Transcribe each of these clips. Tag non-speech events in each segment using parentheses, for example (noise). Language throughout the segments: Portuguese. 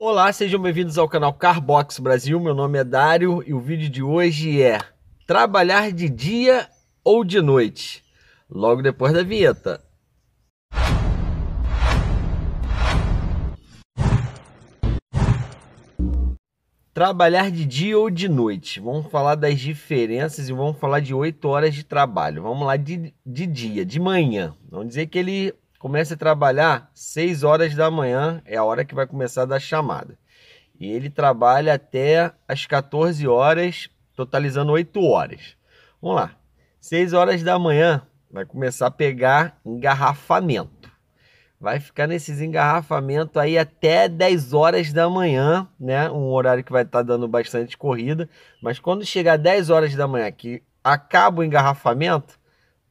Olá, sejam bem-vindos ao canal Carbox Brasil. Meu nome é Dário e o vídeo de hoje é Trabalhar de dia ou de noite? Logo depois da vinheta. Trabalhar de dia ou de noite? Vamos falar das diferenças e vamos falar de 8 horas de trabalho. Vamos lá de, de dia, de manhã. Vamos dizer que ele Comece a trabalhar 6 horas da manhã, é a hora que vai começar a dar chamada. E ele trabalha até as 14 horas, totalizando 8 horas. Vamos lá. 6 horas da manhã vai começar a pegar engarrafamento. Vai ficar nesses engarrafamentos aí até 10 horas da manhã, né? Um horário que vai estar tá dando bastante corrida. Mas quando chegar 10 horas da manhã, que acaba o engarrafamento,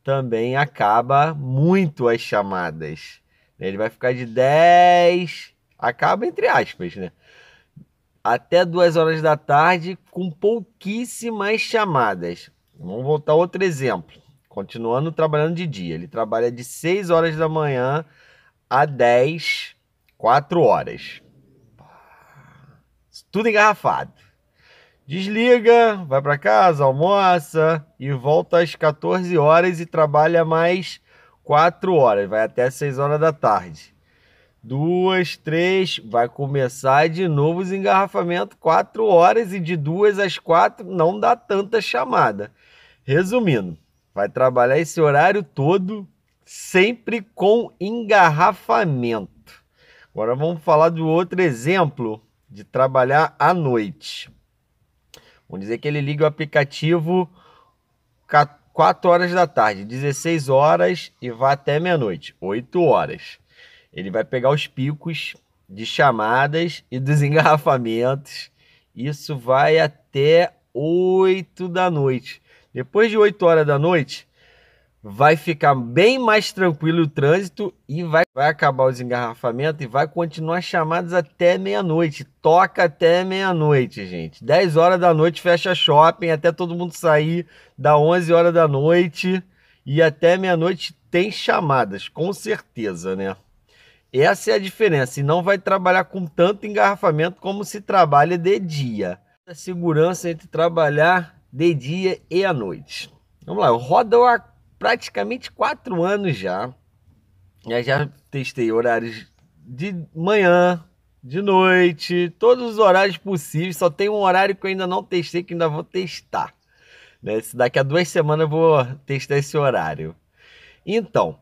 também acaba muito as chamadas. Né? Ele vai ficar de 10, acaba entre aspas, né? Até 2 horas da tarde com pouquíssimas chamadas. Vamos voltar a outro exemplo. Continuando trabalhando de dia. Ele trabalha de 6 horas da manhã a 10, 4 horas. Tudo engarrafado. Desliga, vai para casa, almoça e volta às 14 horas e trabalha mais 4 horas, vai até 6 horas da tarde. Duas, três, vai começar de novo os engarrafamentos, 4 horas e de duas às quatro não dá tanta chamada. Resumindo, vai trabalhar esse horário todo sempre com engarrafamento. Agora vamos falar do outro exemplo de trabalhar à noite. Vamos dizer que ele liga o aplicativo 4 horas da tarde, 16 horas e vai até meia-noite, 8 horas. Ele vai pegar os picos de chamadas e dos (laughs) engarrafamentos. Isso vai até 8 da noite. Depois de 8 horas da noite, vai ficar bem mais tranquilo o trânsito e vai, vai acabar os engarrafamentos e vai continuar chamadas até meia-noite. Toca até meia-noite, gente. 10 horas da noite fecha shopping, até todo mundo sair da 11 horas da noite e até meia-noite tem chamadas, com certeza, né? Essa é a diferença e não vai trabalhar com tanto engarrafamento como se trabalha de dia. A segurança entre trabalhar de dia e à noite. Vamos lá, roda o praticamente quatro anos já. Eu já testei horários de manhã, de noite, todos os horários possíveis. Só tem um horário que eu ainda não testei, que ainda vou testar. Né? Daqui a duas semanas eu vou testar esse horário. Então,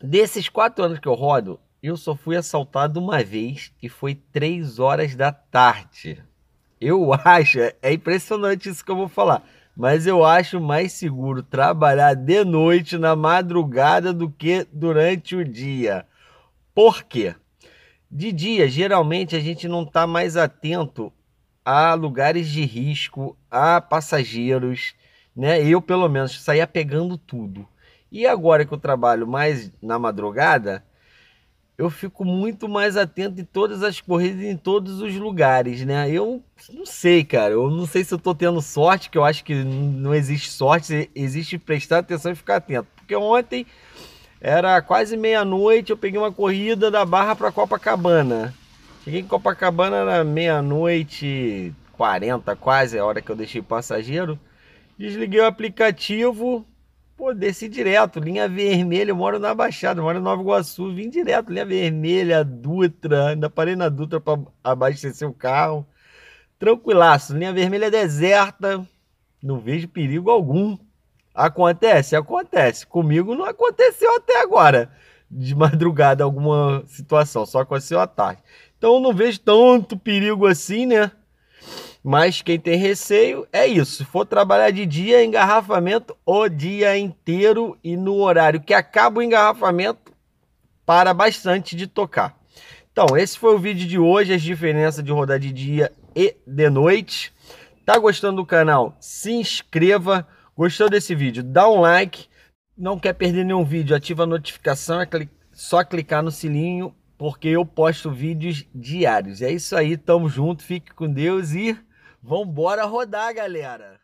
desses quatro anos que eu rodo, eu só fui assaltado uma vez e foi três horas da tarde. Eu (laughs) acho, é, é impressionante isso que eu vou falar mas eu acho mais seguro trabalhar de noite na madrugada do que durante o dia. Por quê? De dia, geralmente a gente não está mais atento a lugares de risco, a passageiros, né? Eu, pelo menos, saía pegando tudo. E agora que eu trabalho mais na madrugada, eu fico muito mais atento em todas as corridas, em todos os lugares, né? Eu não sei, cara. Eu não sei se eu tô tendo sorte, que eu acho que não existe sorte, existe prestar atenção e ficar atento. Porque ontem era quase meia-noite, eu peguei uma corrida da Barra para Copacabana. Cheguei em Copacabana era meia-noite 40, quase a hora que eu deixei o passageiro. Desliguei o aplicativo, Pô, desci direto, linha vermelha, eu moro na Baixada, moro em Nova Iguaçu, vim direto, linha vermelha, Dutra, ainda parei na Dutra para abastecer o carro. Tranquilaço, linha vermelha deserta, não vejo perigo algum. Acontece? Acontece. Comigo não aconteceu até agora, de madrugada, alguma situação, só aconteceu à tarde. Então não vejo tanto perigo assim, né? Mas quem tem receio é isso. Se for trabalhar de dia, engarrafamento o dia inteiro e no horário que acaba o engarrafamento, para bastante de tocar. Então, esse foi o vídeo de hoje, as diferenças de rodar de dia e de noite. Tá gostando do canal? Se inscreva. Gostou desse vídeo? Dá um like. Não quer perder nenhum vídeo? Ativa a notificação, é cli só clicar no sininho, porque eu posto vídeos diários. É isso aí, tamo junto, fique com Deus e Vambora rodar, galera!